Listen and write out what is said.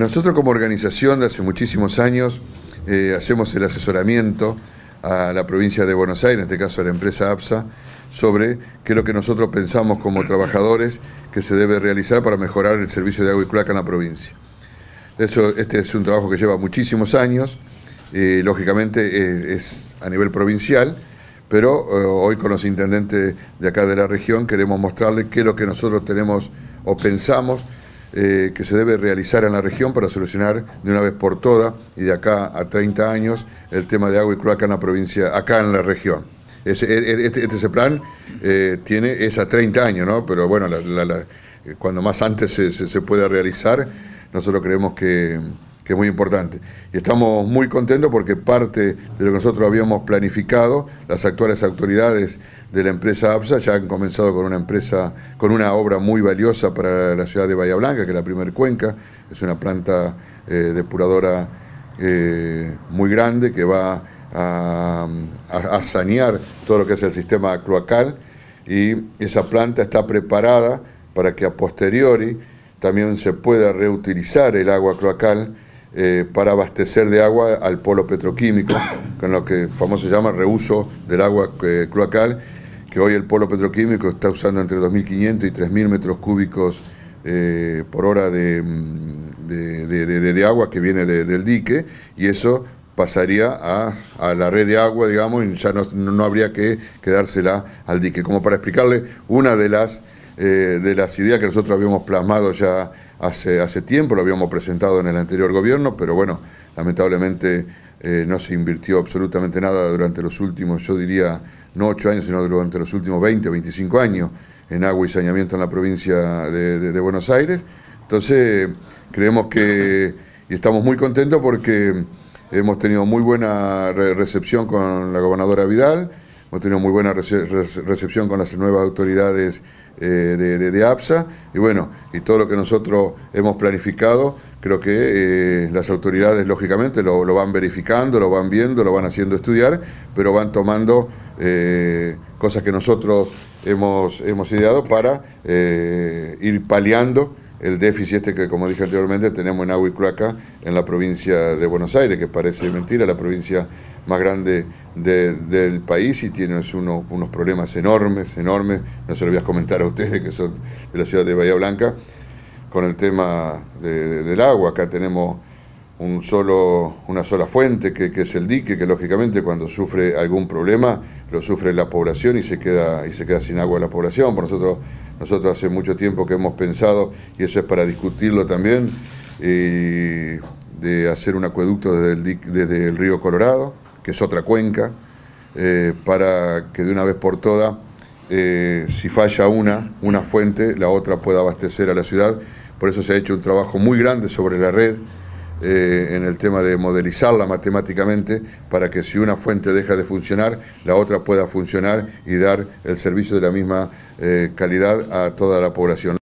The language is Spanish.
nosotros como organización de hace muchísimos años eh, hacemos el asesoramiento a la provincia de Buenos Aires, en este caso a la empresa APSA, sobre qué es lo que nosotros pensamos como trabajadores que se debe realizar para mejorar el servicio de agua y cloaca en la provincia. Eso, este es un trabajo que lleva muchísimos años, eh, lógicamente eh, es, a nivel provincial, pero hoy con los intendentes de acá de la región queremos mostrarles qué es lo que nosotros tenemos o pensamos eh, que se debe realizar en la región para solucionar de una vez por todas y de acá a 30 años el tema de agua y cloaca en la provincia, acá en la región. E, e, este, este plan eh, tiene es a 30 años, ¿no? Pero bueno, eh, cuando más antes se pueda realizar, nosotros creemos que que es muy importante. Y estamos muy contentos porque parte de lo que nosotros habíamos planificado, las actuales autoridades de la empresa APSA ya han comenzado con una empresa, con una obra muy valiosa para la ciudad de Bahía Blanca, que es la primer cuenca, es una planta eh, depuradora eh, muy grande que va a sanear todo lo que es el sistema cloacal y esa planta está preparada para que a posteriori también se pueda reutilizar el agua cloacal eh, para abastecer de agua al polo petroquímico, con lo que famoso se llama reuso del agua eh, cloacal, que hoy el polo petroquímico está usando entre 2.500 y 3.000 metros cúbicos eh, por hora mm, de, de, agua que viene del dique, y eso pasaría a, la red de agua, digamos, y ya no, no habría que quedársela al dique. Como para explicarle una de las eh, de las ideas que nosotros habíamos plasmado ya hace, hace tiempo, lo habíamos presentado en el anterior gobierno, pero bueno, lamentablemente eh, no se invirtió absolutamente nada durante los últimos, yo diría, no ocho años, sino durante los últimos 20 o 25 años en agua y saneamiento en la provincia de, Buenos Aires. Entonces, creemos que, y estamos muy contentos porque hemos tenido muy buena recepción con la gobernadora Vidal, hemos tenido muy buena recepción con las nuevas autoridades eh, de, APSA y bueno, y todo lo que nosotros hemos planificado, creo que eh, las autoridades lógicamente lo, van verificando, lo van viendo, lo van haciendo estudiar, pero van tomando eh, cosas que nosotros hemos, hemos ideado para ir paliando el déficit este que, como dije anteriormente, tenemos en agua y cloaca en la provincia de Buenos Aires, que parece mentira, la provincia más grande del país y tiene uno, unos problemas enormes, enormes. No se lo voy a comentar a ustedes que son de la ciudad de Bahía Blanca, con el tema del agua. Acá tenemos un solo, una sola fuente, que, es el dique, que lógicamente cuando sufre algún problema lo sufre la población y se queda, y se queda sin agua la población. Por nosotros, nosotros hace mucho tiempo que hemos pensado, y eso es para discutirlo también, eh, de hacer un acueducto desde el, río Colorado, que es otra cuenca, eh, para que de una vez por todas, eh, si falla una, una fuente, la otra pueda abastecer a la ciudad. Por eso se ha hecho un trabajo muy grande sobre la red eh, en el tema de modelizarla matemáticamente para que si una fuente deja de funcionar, la otra pueda funcionar y dar el servicio de la misma eh, calidad a toda la población.